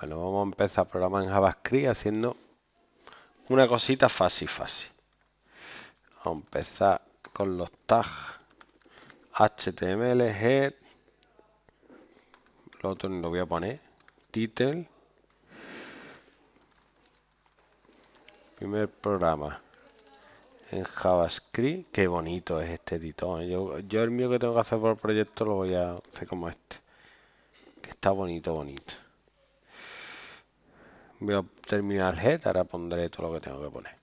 Bueno, vamos a empezar a programar en JavaScript haciendo una cosita fácil, fácil. Vamos a empezar con los tags HTML, head, lo otro lo voy a poner, title, primer programa en JavaScript. Qué bonito es este editor. ¿eh? Yo, yo el mío que tengo que hacer por el proyecto lo voy a hacer como este. Que está bonito, bonito voy a terminar head, ahora pondré todo lo que tengo que poner.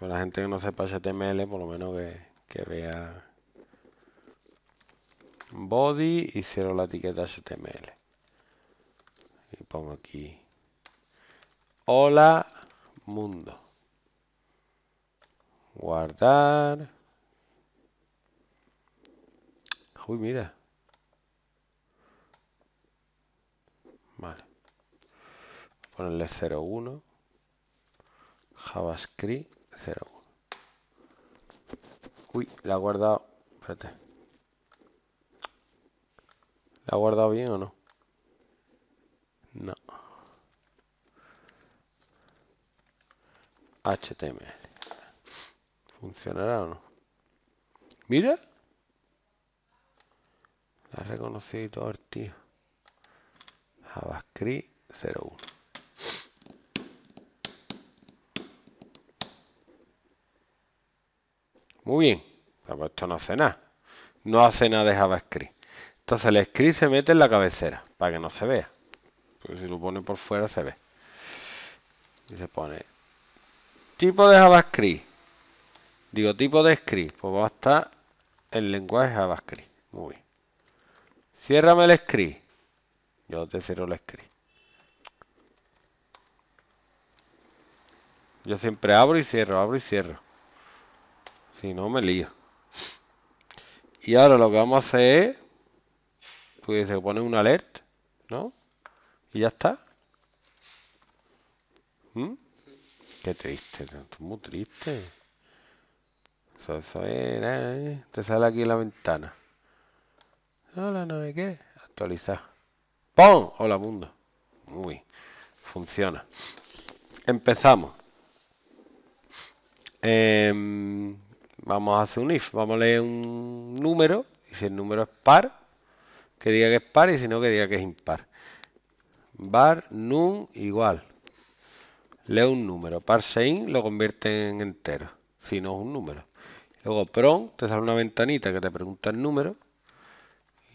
para la gente que no sepa HTML, por lo menos que, que vea body y cero la etiqueta HTML. Y pongo aquí hola mundo. Guardar. Uy, mira. Vale ponerle 01 javascript 01 uy la ha guardado espérate la ha guardado bien o no no html funcionará o no mira la ha reconocido el tío javascript 01 Muy bien, pero pues esto no hace nada. No hace nada de JavaScript. Entonces el script se mete en la cabecera para que no se vea. Porque si lo pone por fuera se ve. Y se pone tipo de JavaScript. Digo tipo de script. Pues va a estar el lenguaje JavaScript. Muy bien. Ciérrame el script. Yo te cierro el script. Yo siempre abro y cierro, abro y cierro. Si no, me lío. Y ahora lo que vamos a hacer es... Pues se pone un alert, ¿no? Y ya está. ¿Mm? Qué triste, muy triste. Eso, eso ¿eh? Te sale aquí la ventana. Hola, no hay qué. Actualizar. ¡Pum! Hola, mundo. Uy, funciona. Empezamos. Eh, Vamos a hacer un if, vamos a leer un número y si el número es par, que diga que es par y si no, que diga que es impar. Var num igual. Leo un número. in lo convierte en entero, si no es un número. Luego prom, te sale una ventanita que te pregunta el número.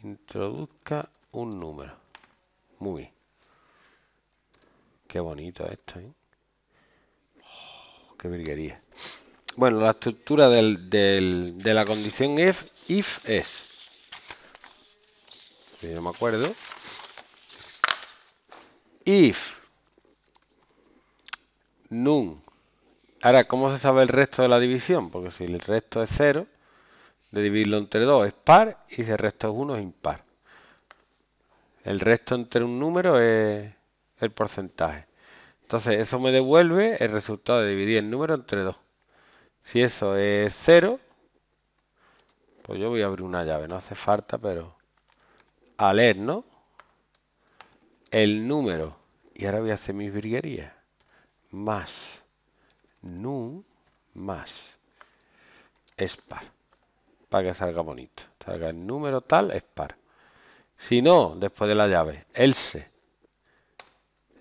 Introduzca un número. Muy bien. Qué bonito esto, ¿eh? Oh, qué virguería bueno, la estructura de la condición if, if es, si me acuerdo, if num. Ahora, ¿cómo se sabe el resto de la división? Porque si el resto es 0, de dividirlo entre 2 es par y si el resto es 1 es impar. El resto entre un número es el porcentaje. Entonces, eso me devuelve el resultado de dividir el número entre 2. Si eso es 0, pues yo voy a abrir una llave. No hace falta, pero... leer, ¿no? El número. Y ahora voy a hacer mis virguerías. Más. Num. Más. Es par. Para que salga bonito. Salga el número tal, es par. Si no, después de la llave. Else.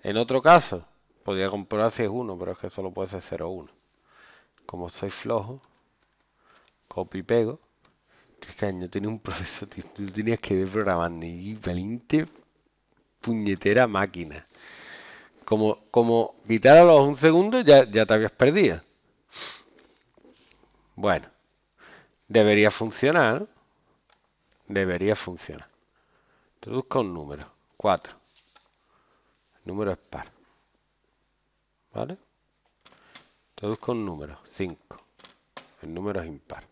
En otro caso, podría comprobar si es 1, pero es que solo puede ser 0 1 como soy flojo, copio y pego. Este año tenía un proceso, tú tenías que ir programando y 20 puñetera máquina. Como, como quitar a los un segundo ya, ya te habías perdido. Bueno, debería funcionar. Debería funcionar. Introduzca un número, 4. número es par. ¿Vale? Traduzco un número, 5. El número es impar.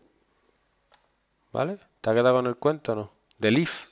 ¿Vale? ¿Te ha quedado con el cuento o no? Del if.